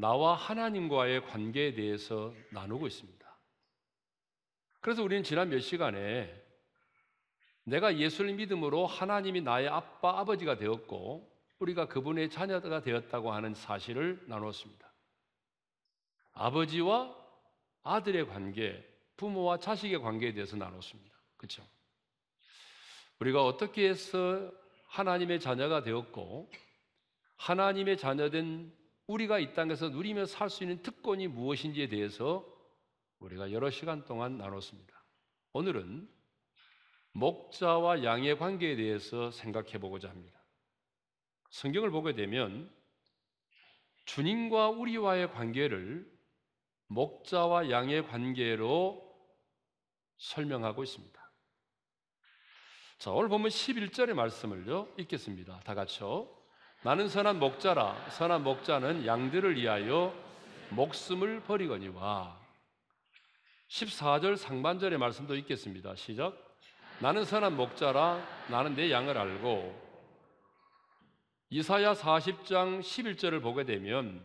나와 하나님과의 관계에 대해서 나누고 있습니다. 그래서 우리는 지난 몇 시간에 내가 예수를 믿음으로 하나님이 나의 아빠, 아버지가 되었고 우리가 그분의 자녀가 되었다고 하는 사실을 나눴습니다. 아버지와 아들의 관계, 부모와 자식의 관계에 대해서 나눴습니다. 그렇죠? 우리가 어떻게 해서 하나님의 자녀가 되었고 하나님의 자녀된 우리가 이 땅에서 누리며 살 수 있는 특권이 무엇인지에 대해서 우리가 여러 시간 동안 나눴습니다. 오늘은 목자와 양의 관계에 대해서 생각해 보고자 합니다. 성경을 보게 되면 주님과 우리와의 관계를 목자와 양의 관계로 설명하고 있습니다. 자, 오늘 보면 11절의 말씀을요, 읽겠습니다. 다 같이요. 나는 선한 목자라 선한 목자는 양들을 위하여 목숨을 버리거니와 14절 상반절의 말씀도 있겠습니다. 시작. 나는 선한 목자라 나는 내 양을 알고 이사야 40장 11절을 보게 되면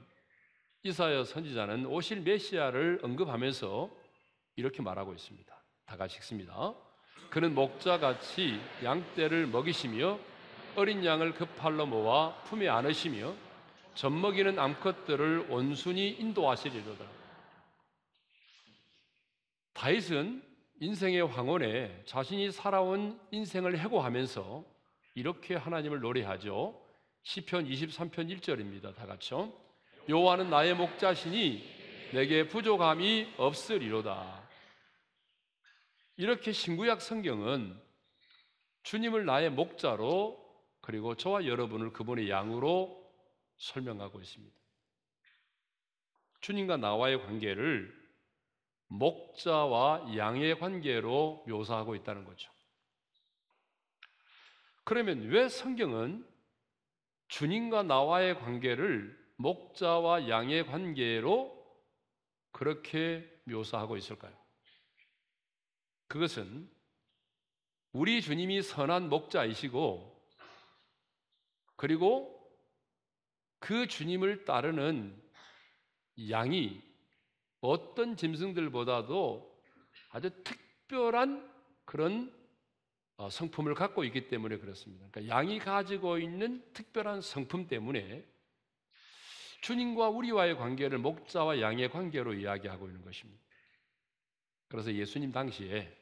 이사야 선지자는 오실 메시아를 언급하면서 이렇게 말하고 있습니다. 다 같이 읽습니다. 그는 목자같이 양떼를 먹이시며 어린 양을 급할로 모아 품에 안으시며 젖먹이는 암컷들을 온순히 인도하시리로다. 다윗은 인생의 황혼에 자신이 살아온 인생을 해고하면서 이렇게 하나님을 노래하죠. 시편 23편 1절입니다. 다 같이요. 여호와는 나의 목자시니 내게 부족함이 없으리로다. 이렇게 신구약 성경은 주님을 나의 목자로 그리고 저와 여러분을 그분의 양으로 설명하고 있습니다. 주님과 나와의 관계를 목자와 양의 관계로 묘사하고 있다는 거죠. 그러면 왜 성경은 주님과 나와의 관계를 목자와 양의 관계로 그렇게 묘사하고 있을까요? 그것은 우리 주님이 선한 목자이시고 그리고 그 주님을 따르는 양이 어떤 짐승들보다도 아주 특별한 그런 어, 성품을 갖고 있기 때문에 그렇습니다. 그러니까 양이 가지고 있는 특별한 성품 때문에 주님과 우리와의 관계를 목자와 양의 관계로 이야기하고 있는 것입니다. 그래서 예수님 당시에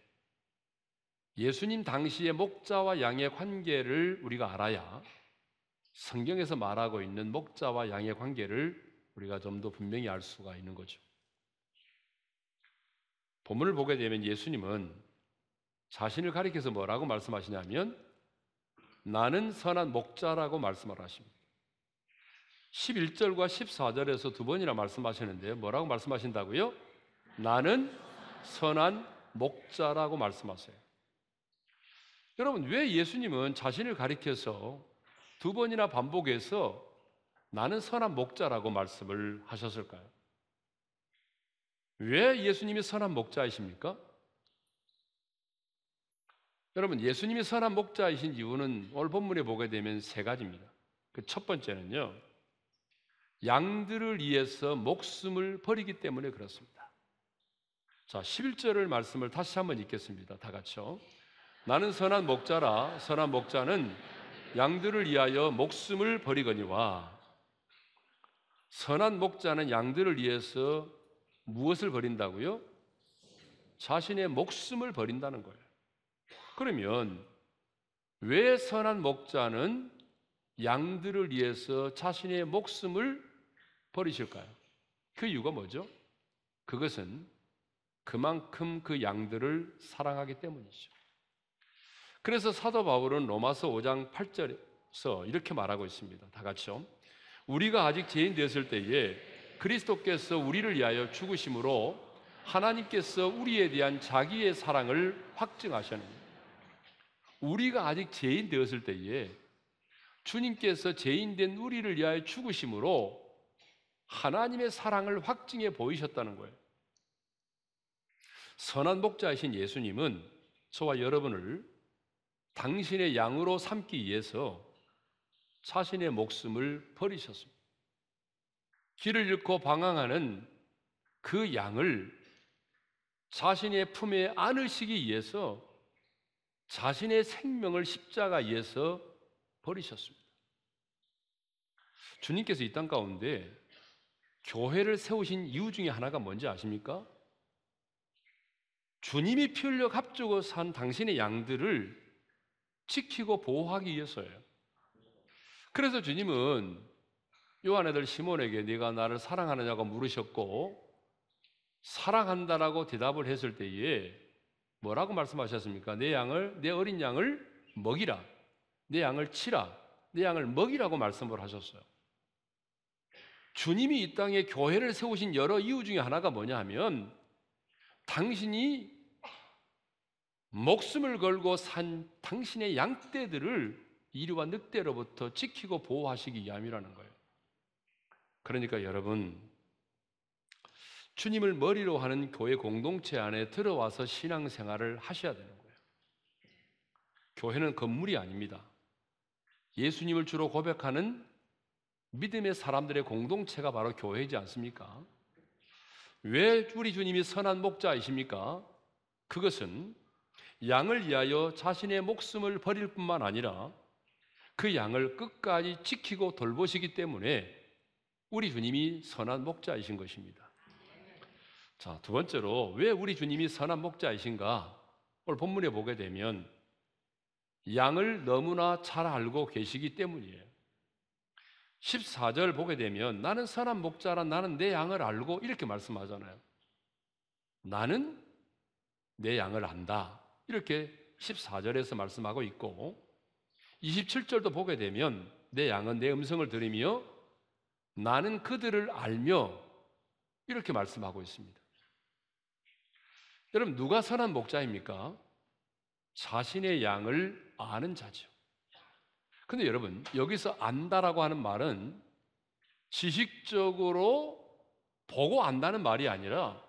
예수님 당시의 목자와 양의 관계를 우리가 알아야 성경에서 말하고 있는 목자와 양의 관계를 우리가 좀 더 분명히 알 수가 있는 거죠. 본문을 보게 되면 예수님은 자신을 가리켜서 뭐라고 말씀하시냐면 나는 선한 목자라고 말씀을 하십니다. 11절과 14절에서 두 번이나 말씀하시는데요. 뭐라고 말씀하신다고요? 나는 선한 목자라고 말씀하세요. 여러분, 왜 예수님은 자신을 가리켜서 두 번이나 반복해서 나는 선한 목자라고 말씀을 하셨을까요? 왜 예수님이 선한 목자이십니까? 여러분, 예수님이 선한 목자이신 이유는 오늘 본문에 보게 되면 세 가지입니다. 그 첫 번째는요, 양들을 위해서 목숨을 버리기 때문에 그렇습니다. 자, 11절을 말씀을 다시 한번 읽겠습니다. 다 같이요. 나는 선한 목자라, 선한 목자는 양들을 위하여 목숨을 버리거니와 선한 목자는 양들을 위해서 무엇을 버린다고요? 자신의 목숨을 버린다는 거예요. 그러면 왜 선한 목자는 양들을 위해서 자신의 목숨을 버리실까요? 그 이유가 뭐죠? 그것은 그만큼 그 양들을 사랑하기 때문이죠. 그래서 사도 바울은 로마서 5장 8절에서 이렇게 말하고 있습니다. 다 같이요. 우리가 아직 죄인 되었을 때에 그리스도께서 우리를 위하여 죽으심으로 하나님께서 우리에 대한 자기의 사랑을 확증하셨느 우리가 아직 죄인 되었을 때에 주님께서 죄인된 우리를 위하여 죽으심으로 하나님의 사랑을 확증해 보이셨다는 거예요. 선한 목자이신 예수님은 저와 여러분을 당신의 양으로 삼기 위해서 자신의 목숨을 버리셨습니다. 길을 잃고 방황하는 그 양을 자신의 품에 안으시기 위해서 자신의 생명을 십자가에서 버리셨습니다. 주님께서 이 땅 가운데 교회를 세우신 이유 중에 하나가 뭔지 아십니까? 주님이 피 흘려 값주고 산 당신의 양들을 지키고 보호하기 위해서예요. 그래서 주님은 요한애들 시몬에게 네가 나를 사랑하느냐고 물으셨고 사랑한다라고 대답을 했을 때에 뭐라고 말씀하셨습니까? 내 양을 내 어린 양을 먹이라. 내 양을 치라. 내 양을 먹이라고 말씀을 하셨어요. 주님이 이 땅에 교회를 세우신 여러 이유 중에 하나가 뭐냐 하면 당신이 목숨을 걸고 산 당신의 양떼들을 이리와 늑대로부터 지키고 보호하시기 위함이라는 거예요. 그러니까 여러분, 주님을 머리로 하는 교회 공동체 안에 들어와서 신앙생활을 하셔야 되는 거예요. 교회는 건물이 아닙니다. 예수님을 주로 고백하는 믿음의 사람들의 공동체가 바로 교회이지 않습니까? 왜 우리 주님이 선한 목자이십니까? 그것은 양을 위하여 자신의 목숨을 버릴 뿐만 아니라 그 양을 끝까지 지키고 돌보시기 때문에 우리 주님이 선한 목자이신 것입니다. 자, 두 번째로 왜 우리 주님이 선한 목자이신가? 오늘 본문에 보게 되면 양을 너무나 잘 알고 계시기 때문이에요. 14절 보게 되면 나는 선한 목자라 나는 내 양을 알고 이렇게 말씀하잖아요. 나는 내 양을 안다. 이렇게 14절에서 말씀하고 있고 27절도 보게 되면 내 양은 내 음성을 들으며 나는 그들을 알며 이렇게 말씀하고 있습니다. 여러분 누가 선한 목자입니까? 자신의 양을 아는 자죠. 근데 여러분 여기서 안다라고 하는 말은 지식적으로 보고 안다는 말이 아니라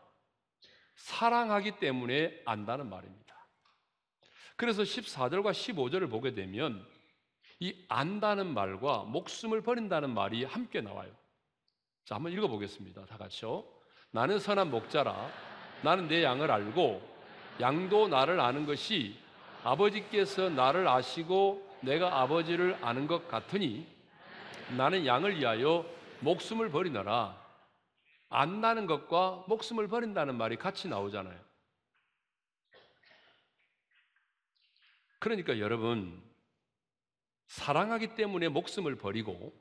사랑하기 때문에 안다는 말입니다. 그래서 14절과 15절을 보게 되면 이 안다는 말과 목숨을 버린다는 말이 함께 나와요. 자, 한번 읽어보겠습니다. 다 같이요. 나는 선한 목자라. 나는 내 양을 알고 양도 나를 아는 것이 아버지께서 나를 아시고 내가 아버지를 아는 것 같으니 나는 양을 위하여 목숨을 버리너라. 안다는 것과 목숨을 버린다는 말이 같이 나오잖아요. 그러니까 여러분, 사랑하기 때문에 목숨을 버리고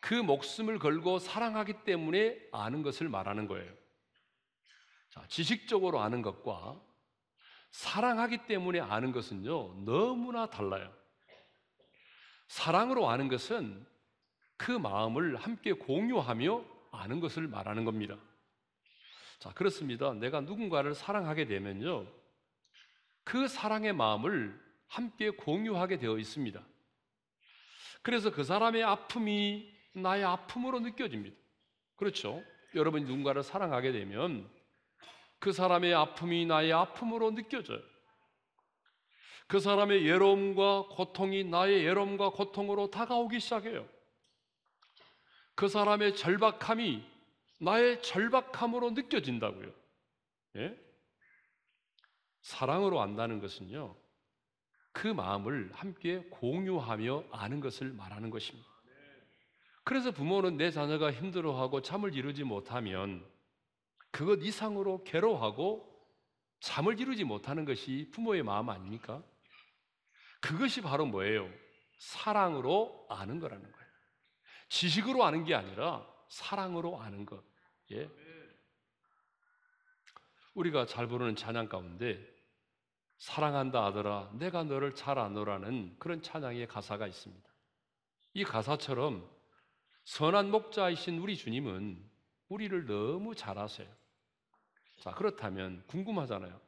그 목숨을 걸고 사랑하기 때문에 아는 것을 말하는 거예요. 자, 지식적으로 아는 것과 사랑하기 때문에 아는 것은요, 너무나 달라요. 사랑으로 아는 것은 그 마음을 함께 공유하며 아는 것을 말하는 겁니다. 자, 그렇습니다. 내가 누군가를 사랑하게 되면요, 그 사랑의 마음을 함께 공유하게 되어 있습니다. 그래서 그 사람의 아픔이 나의 아픔으로 느껴집니다. 그렇죠? 여러분이 누군가를 사랑하게 되면 그 사람의 아픔이 나의 아픔으로 느껴져요. 그 사람의 예로움과 고통이 나의 예로움과 고통으로 다가오기 시작해요. 그 사람의 절박함이 나의 절박함으로 느껴진다고요. 예? 사랑으로 안다는 것은요, 그 마음을 함께 공유하며 아는 것을 말하는 것입니다. 그래서 부모는 내 자녀가 힘들어하고 잠을 이루지 못하면 그것 이상으로 괴로워하고 잠을 이루지 못하는 것이 부모의 마음 아닙니까? 그것이 바로 뭐예요? 사랑으로 아는 거라는 거예요. 지식으로 아는 게 아니라 사랑으로 아는 것. 예. 우리가 잘 부르는 찬양 가운데 사랑한다 아들아 내가 너를 잘 아노라는 그런 찬양의 가사가 있습니다. 이 가사처럼 선한 목자이신 우리 주님은 우리를 너무 잘 아세요. 자, 그렇다면 궁금하잖아요.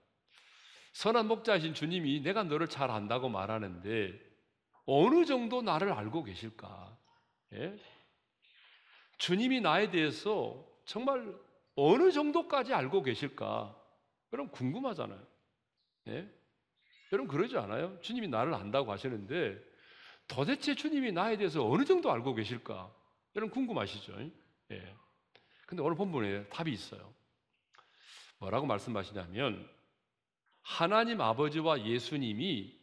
선한 목자이신 주님이 내가 너를 잘 안다고 말하는데 어느 정도 나를 알고 계실까? 예? 주님이 나에 대해서 정말 어느 정도까지 알고 계실까? 그럼 궁금하잖아요. 예? 여러분 그러지 않아요? 주님이 나를 안다고 하시는데 도대체 주님이 나에 대해서 어느 정도 알고 계실까? 여러분 궁금하시죠? 예. 근데 오늘 본문에 답이 있어요. 뭐라고 말씀하시냐면 하나님 아버지와 예수님이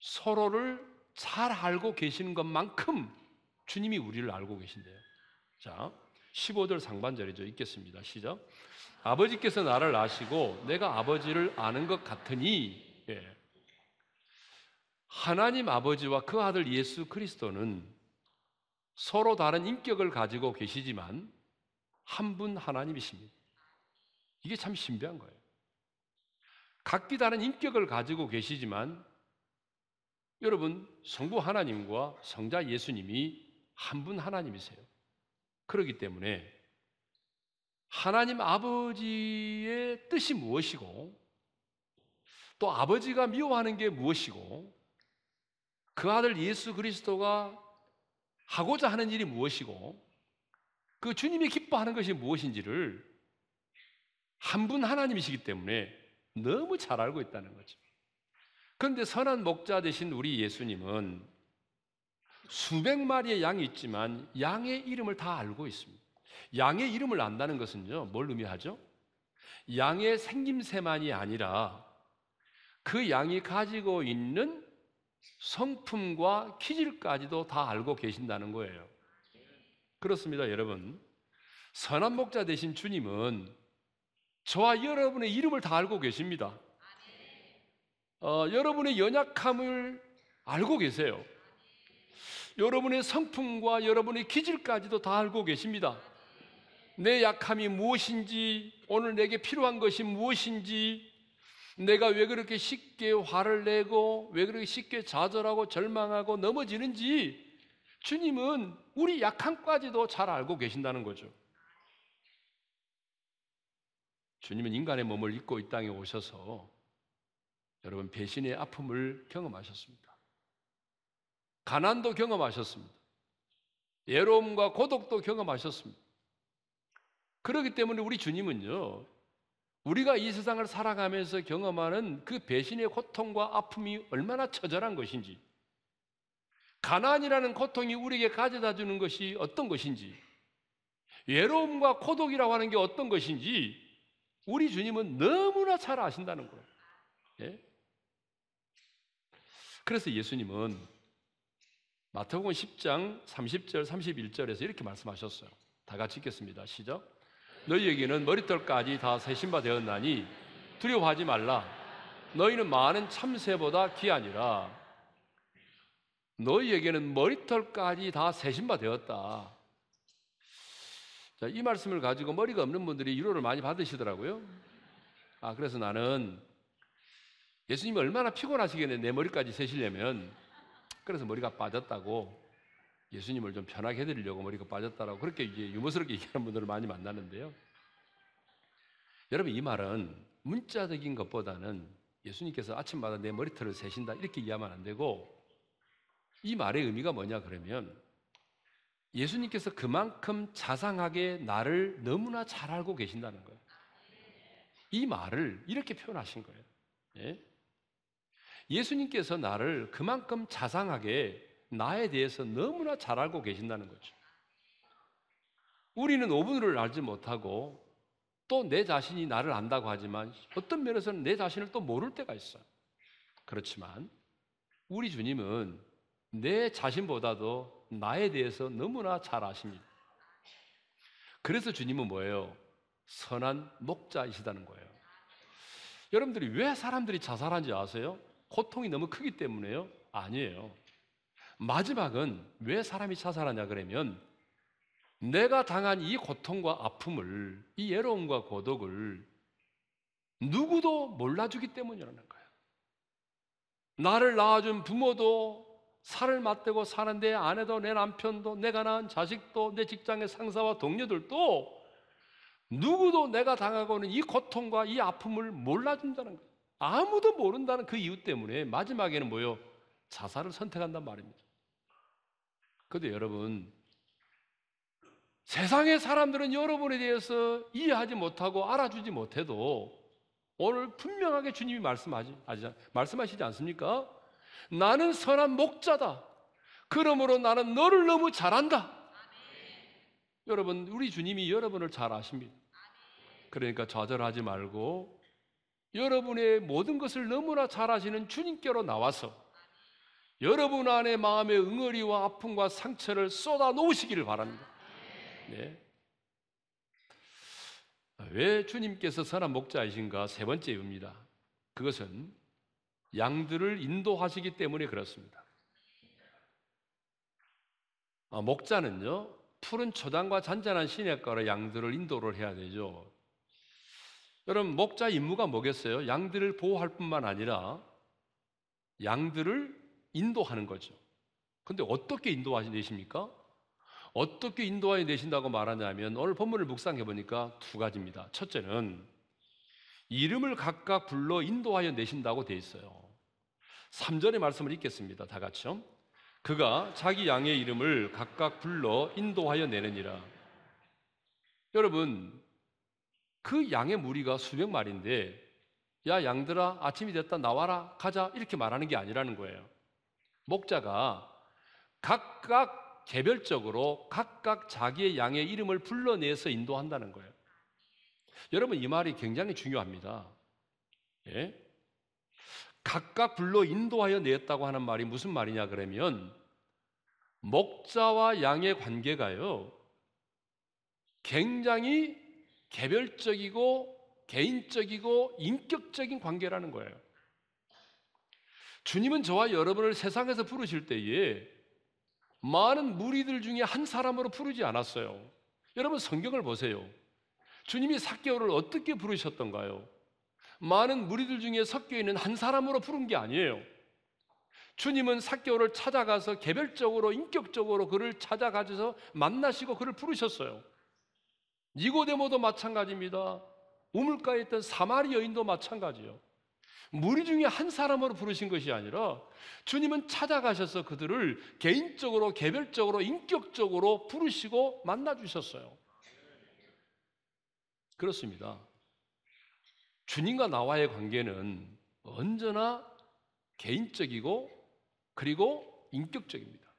서로를 잘 알고 계시는 것만큼 주님이 우리를 알고 계신대요. 자, 15절 상반절이죠. 읽겠습니다. 시작. 아버지께서 나를 아시고 내가 아버지를 아는 것 같으니 예. 하나님 아버지와 그 아들 예수 그리스도는 서로 다른 인격을 가지고 계시지만 한 분 하나님이십니다. 이게 참 신비한 거예요. 각기 다른 인격을 가지고 계시지만 여러분 성부 하나님과 성자 예수님이 한 분 하나님이세요. 그렇기 때문에 하나님 아버지의 뜻이 무엇이고 또 아버지가 미워하는 게 무엇이고 그 아들 예수 그리스도가 하고자 하는 일이 무엇이고 그 주님이 기뻐하는 것이 무엇인지를 한 분 하나님이시기 때문에 너무 잘 알고 있다는 거죠. 그런데 선한 목자 되신 우리 예수님은 수백 마리의 양이 있지만 양의 이름을 다 알고 있습니다. 양의 이름을 안다는 것은요, 뭘 의미하죠? 양의 생김새만이 아니라 그 양이 가지고 있는 성품과 기질까지도 다 알고 계신다는 거예요. 그렇습니다, 여러분. 선한 목자 되신 주님은 저와 여러분의 이름을 다 알고 계십니다. 어, 여러분의 연약함을 알고 계세요. 여러분의 성품과 여러분의 기질까지도 다 알고 계십니다. 내 약함이 무엇인지, 오늘 내게 필요한 것이 무엇인지, 내가 왜 그렇게 쉽게 화를 내고, 왜 그렇게 쉽게 좌절하고 절망하고 넘어지는지, 주님은 우리 약함까지도 잘 알고 계신다는 거죠. 주님은 인간의 몸을 입고 이 땅에 오셔서 여러분 배신의 아픔을 경험하셨습니다. 가난도 경험하셨습니다. 외로움과 고독도 경험하셨습니다. 그렇기 때문에 우리 주님은요, 우리가 이 세상을 살아가면서 경험하는 그 배신의 고통과 아픔이 얼마나 처절한 것인지, 가난이라는 고통이 우리에게 가져다 주는 것이 어떤 것인지, 외로움과 고독이라고 하는 게 어떤 것인지, 우리 주님은 너무나 잘 아신다는 거예요. 예? 그래서 예수님은 마태복음 10장 30절 31절에서 이렇게 말씀하셨어요. 다 같이 읽겠습니다. 시작. 너희에게는 머리털까지 다 세신바 되었나니 두려워하지 말라. 너희는 많은 참새보다 귀하니라. 너희에게는 머리털까지 다 세신바 되었다. 자, 이 말씀을 가지고 머리가 없는 분들이 위로를 많이 받으시더라고요. 아, 그래서 나는 예수님이 얼마나 피곤하시겠네, 내 머리까지 세시려면. 그래서 머리가 빠졌다고 예수님을 좀 편하게 해드리려고 머리가 빠졌다라고 그렇게 이제 유머스럽게 얘기하는 분들을 많이 만나는데요. 여러분 이 말은 문자적인 것보다는 예수님께서 아침마다 내 머리털을 세신다 이렇게 이해하면 안 되고 이 말의 의미가 뭐냐 그러면 예수님께서 그만큼 자상하게 나를 너무나 잘 알고 계신다는 거예요. 이 말을 이렇게 표현하신 거예요. 예? 예수님께서 나를 그만큼 자상하게 나에 대해서 너무나 잘 알고 계신다는 거죠. 우리는 5분을 알지 못하고 또 내 자신이 나를 안다고 하지만 어떤 면에서는 내 자신을 또 모를 때가 있어요. 그렇지만 우리 주님은 내 자신보다도 나에 대해서 너무나 잘 아십니다. 그래서 주님은 뭐예요? 선한 목자이시다는 거예요. 여러분들이 왜 사람들이 자살한지 아세요? 고통이 너무 크기 때문에요? 아니에요. 마지막은 왜 사람이 자살하냐 그러면 내가 당한 이 고통과 아픔을 이 외로움과 고독을 누구도 몰라주기 때문이라는 거예요. 나를 낳아준 부모도 살을 맞대고 사는데 아내도 내 남편도 내가 낳은 자식도 내 직장의 상사와 동료들도 누구도 내가 당하고 있는 이 고통과 이 아픔을 몰라준다는 거예요. 아무도 모른다는 그 이유 때문에 마지막에는 뭐요? 자살을 선택한단 말입니다. 그런데 여러분, 세상의 사람들은 여러분에 대해서 이해하지 못하고 알아주지 못해도 오늘 분명하게 주님이 말씀하지, 말씀하시지 않습니까? 나는 선한 목자다. 그러므로 나는 너를 너무 잘 안다. 여러분, 우리 주님이 여러분을 잘 아십니다. 그러니까 좌절하지 말고 여러분의 모든 것을 너무나 잘 아시는 주님께로 나와서 여러분 안에 마음의 응어리와 아픔과 상처를 쏟아 놓으시기를 바랍니다. 네. 왜 주님께서 선한 목자이신가 세 번째 입니다 그것은 양들을 인도하시기 때문에 그렇습니다. 아, 목자는요, 푸른 초장과 잔잔한 시냇가로 양들을 인도를 해야 되죠. 여러분 목자 임무가 뭐겠어요? 양들을 보호할 뿐만 아니라 양들을 인도하는 거죠. 근데 어떻게 인도하시십니까? 어떻게 인도하여 내신다고 말하냐면 오늘 본문을 묵상해 보니까 두 가지입니다. 첫째는 이름을 각각 불러 인도하여 내신다고 돼 있어요. 3절의 말씀을 읽겠습니다. 다 같이요. 그가 자기 양의 이름을 각각 불러 인도하여 내느니라. 여러분, 그 양의 무리가 수백 마리인데 야 양들아 아침이 됐다 나와라 가자 이렇게 말하는 게 아니라는 거예요. 목자가 각각 개별적으로 각각 자기의 양의 이름을 불러내서 인도한다는 거예요. 여러분 이 말이 굉장히 중요합니다. 예? 각각 불러 인도하여 내다고 하는 말이 무슨 말이냐 그러면 목자와 양의 관계가요. 굉장히 개별적이고 개인적이고 인격적인 관계라는 거예요. 주님은 저와 여러분을 세상에서 부르실 때에 많은 무리들 중에 한 사람으로 부르지 않았어요. 여러분 성경을 보세요. 주님이 사개오를 어떻게 부르셨던가요? 많은 무리들 중에 섞여 있는 한 사람으로 부른 게 아니에요. 주님은 사개오를 찾아가서 개별적으로 인격적으로 그를 찾아가셔서 만나시고 그를 부르셨어요. 니고데모도 마찬가지입니다. 우물가에 있던 사마리 여인도 마찬가지요. 무리 중에 한 사람으로 부르신 것이 아니라 주님은 찾아가셔서 그들을 개인적으로, 개별적으로, 인격적으로 부르시고 만나주셨어요. 그렇습니다. 주님과 나와의 관계는 언제나 개인적이고 그리고 인격적입니다.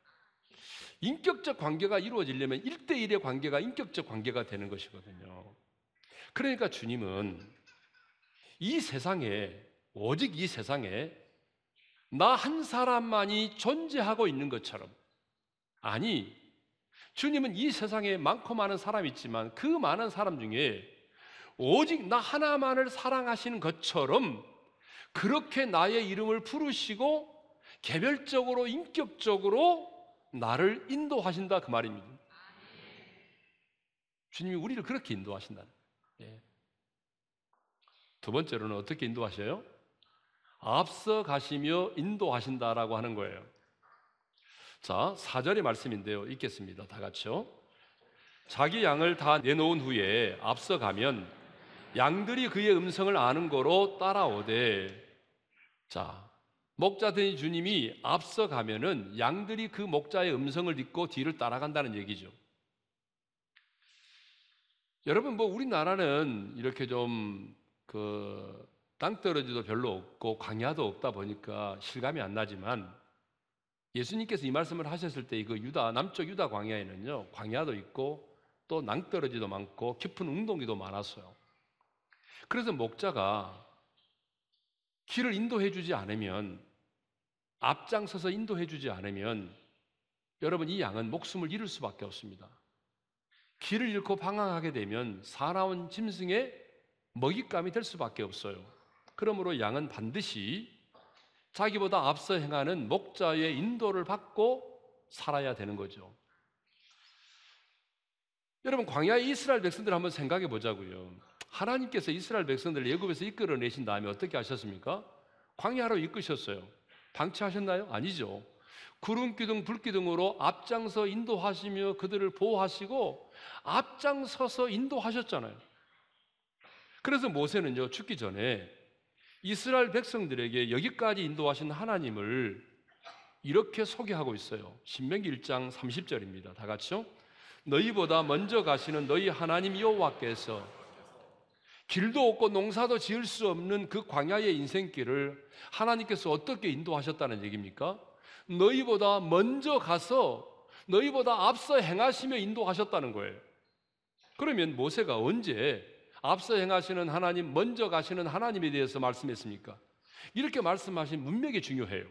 인격적 관계가 이루어지려면 1대1의 관계가 인격적 관계가 되는 것이거든요. 그러니까 주님은 이 세상에, 오직 이 세상에 나 한 사람만이 존재하고 있는 것처럼 아니, 주님은 이 세상에 많고 많은 사람이 있지만 그 많은 사람 중에 오직 나 하나만을 사랑하시는 것처럼 그렇게 나의 이름을 부르시고 개별적으로 인격적으로 나를 인도하신다 그 말입니다. 주님이 우리를 그렇게 인도하신다 예. 두 번째로는 어떻게 인도하셔요? 앞서 가시며 인도하신다라고 하는 거예요. 자, 4절의 말씀인데요. 읽겠습니다. 다 같이요. 자기 양을 다 내놓은 후에 앞서 가면 양들이 그의 음성을 아는 거로 따라오되 자, 목자 되신 주님이 앞서 가면은 양들이 그 목자의 음성을 듣고 뒤를 따라간다는 얘기죠. 여러분 뭐 우리나라는 이렇게 좀 그 땅 떨어지도 별로 없고 광야도 없다 보니까 실감이 안 나지만 예수님께서 이 말씀을 하셨을 때그 유다 남쪽 유다 광야에는요 광야도 있고 또 낭떠러지도 많고 깊은 웅동이도 많았어요. 그래서 목자가 길을 인도해 주지 않으면 앞장서서 인도해 주지 않으면 여러분 이 양은 목숨을 잃을 수밖에 없습니다. 길을 잃고 방황하게 되면 살아온 짐승의 먹잇감이 될 수밖에 없어요. 그러므로 양은 반드시 자기보다 앞서 행하는 목자의 인도를 받고 살아야 되는 거죠. 여러분 광야 이스라엘 백성들 한번 생각해 보자고요. 하나님께서 이스라엘 백성들을 애굽에서 이끌어내신 다음에 어떻게 하셨습니까? 광야로 이끄셨어요. 방치하셨나요? 아니죠. 구름 기둥, 불 기둥으로 앞장서 인도하시며 그들을 보호하시고 앞장서서 인도하셨잖아요. 그래서 모세는요, 죽기 전에 이스라엘 백성들에게 여기까지 인도하신 하나님을 이렇게 소개하고 있어요. 신명기 1장 30절입니다. 다 같이요. 너희보다 먼저 가시는 너희 하나님 여호와께서 길도 없고 농사도 지을 수 없는 그 광야의 인생길을 하나님께서 어떻게 인도하셨다는 얘기입니까? 너희보다 먼저 가서 너희보다 앞서 행하시며 인도하셨다는 거예요. 그러면 모세가 언제 앞서 행하시는 하나님, 먼저 가시는 하나님에 대해서 말씀했습니까? 이렇게 말씀하신 문맥이 중요해요.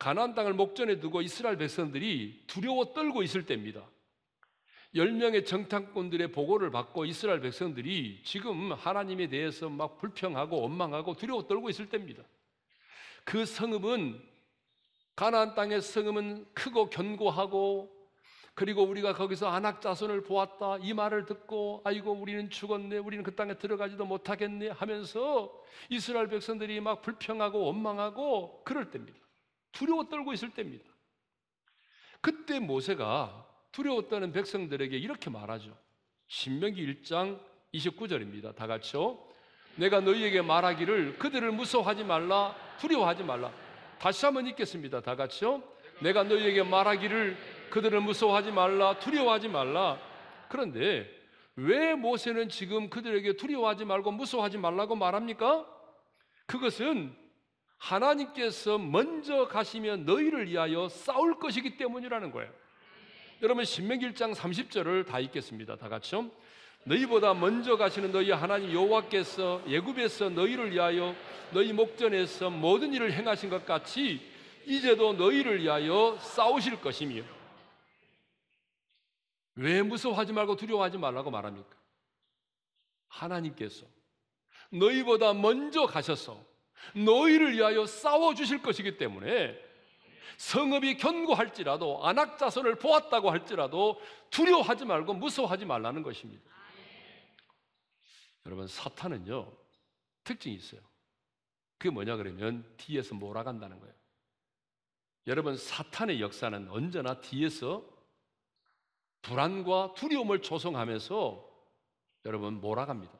가나안 땅을 목전에 두고 이스라엘 백성들이 두려워 떨고 있을 때입니다. 10명의 정탐꾼들의 보고를 받고 이스라엘 백성들이 지금 하나님에 대해서 막 불평하고 원망하고 두려워 떨고 있을 때입니다. 그 성읍은 가나안 땅의 성읍은 크고 견고하고 그리고 우리가 거기서 안악 자손을 보았다 이 말을 듣고 아이고 우리는 죽었네 우리는 그 땅에 들어가지도 못하겠네 하면서 이스라엘 백성들이 막 불평하고 원망하고 그럴 때입니다. 두려워 떨고 있을 때입니다. 그때 모세가 두려웠다는 백성들에게 이렇게 말하죠. 신명기 1장 29절입니다. 다 같이요. 내가 너희에게 말하기를 그들을 무서워하지 말라 두려워하지 말라. 다시 한번 읽겠습니다. 다 같이요. 내가 너희에게 말하기를 그들을 무서워하지 말라 두려워하지 말라. 그런데 왜 모세는 지금 그들에게 두려워하지 말고 무서워하지 말라고 말합니까? 그것은 하나님께서 먼저 가시면 너희를 위하여 싸울 것이기 때문이라는 거예요. 여러분 신명기 1장 30절을 다 읽겠습니다. 다 같이요. 너희보다 먼저 가시는 너희 하나님 여호와께서 예굽에서 너희를 위하여 너희 목전에서 모든 일을 행하신 것 같이 이제도 너희를 위하여 싸우실 것이며 왜 무서워하지 말고 두려워하지 말라고 말합니까? 하나님께서 너희보다 먼저 가셔서 너희를 위하여 싸워 주실 것이기 때문에 성읍이 견고할지라도 안악 자손을 보았다고 할지라도 두려워하지 말고 무서워하지 말라는 것입니다. 여러분 사탄은요 특징이 있어요. 그게 뭐냐 그러면 뒤에서 몰아간다는 거예요. 여러분 사탄의 역사는 언제나 뒤에서 불안과 두려움을 조성하면서 여러분 몰아갑니다.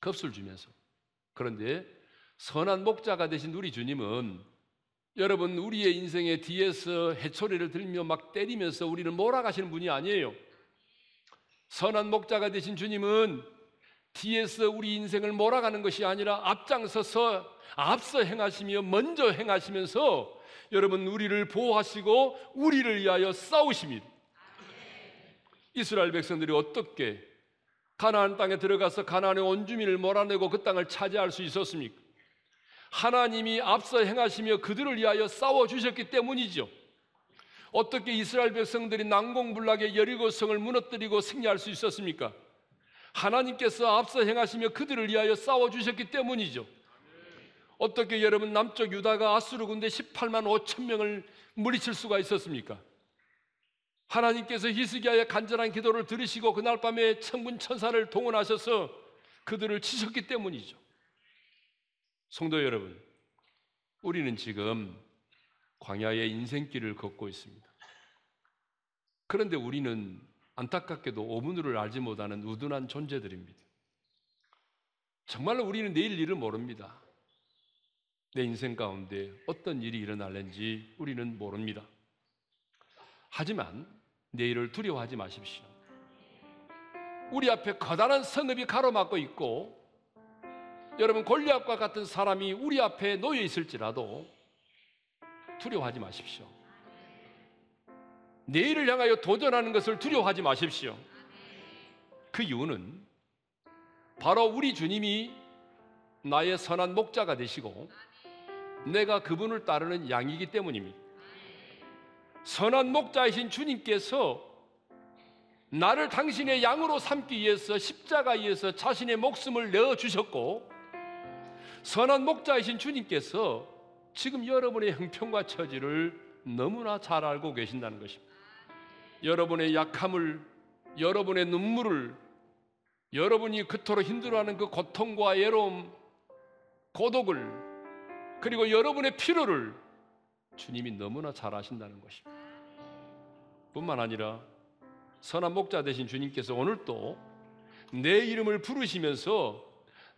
값을 주면서. 그런데 선한 목자가 되신 우리 주님은 여러분 우리의 인생의 뒤에서 해초리를 들며 막 때리면서 우리를 몰아가시는 분이 아니에요. 선한 목자가 되신 주님은 뒤에서 우리 인생을 몰아가는 것이 아니라 앞장서서 앞서 행하시며 먼저 행하시면서 여러분 우리를 보호하시고 우리를 위하여 싸우십니다. 이스라엘 백성들이 어떻게 가나안 땅에 들어가서 가나안의 온 주민을 몰아내고 그 땅을 차지할 수 있었습니까? 하나님이 앞서 행하시며 그들을 위하여 싸워 주셨기 때문이죠. 어떻게 이스라엘 백성들이 난공불락의 여리고성을 무너뜨리고 승리할 수 있었습니까? 하나님께서 앞서 행하시며 그들을 위하여 싸워 주셨기 때문이죠. 어떻게 여러분 남쪽 유다가 아수르 군대 18만 5천 명을 물리칠 수가 있었습니까? 하나님께서 히스기야의 간절한 기도를 들으시고 그날 밤에 천군 천사를 동원하셔서 그들을 치셨기 때문이죠. 성도 여러분, 우리는 지금 광야의 인생길을 걷고 있습니다. 그런데 우리는 안타깝게도 오분을 알지 못하는 우둔한 존재들입니다. 정말로 우리는 내일 일을 모릅니다. 내 인생 가운데 어떤 일이 일어날는지 우리는 모릅니다. 하지만 내일을 두려워하지 마십시오. 우리 앞에 커다란 성읍이 가로막고 있고 여러분 골리앗과 같은 사람이 우리 앞에 놓여 있을지라도 두려워하지 마십시오. 내일을 향하여 도전하는 것을 두려워하지 마십시오. 그 이유는 바로 우리 주님이 나의 선한 목자가 되시고 내가 그분을 따르는 양이기 때문입니다. 선한 목자이신 주님께서 나를 당신의 양으로 삼기 위해서 십자가에서 자신의 목숨을 내어 주셨고 선한 목자이신 주님께서 지금 여러분의 형편과 처지를 너무나 잘 알고 계신다는 것입니다. 여러분의 약함을, 여러분의 눈물을, 여러분이 그토록 힘들어하는 그 고통과 외로움, 고독을, 그리고 여러분의 피로를 주님이 너무나 잘 아신다는 것입니다. 뿐만 아니라 선한 목자 되신 주님께서 오늘도 내 이름을 부르시면서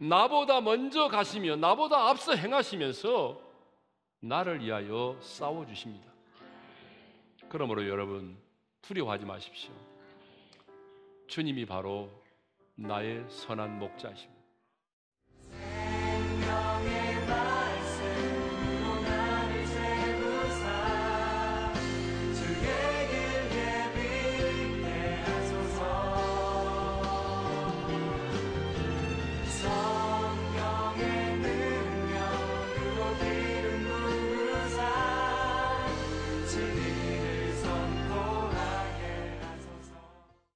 나보다 먼저 가시며 나보다 앞서 행하시면서 나를 위하여 싸워 주십니다. 그러므로 여러분 두려워하지 마십시오. 주님이 바로 나의 선한 목자십니다.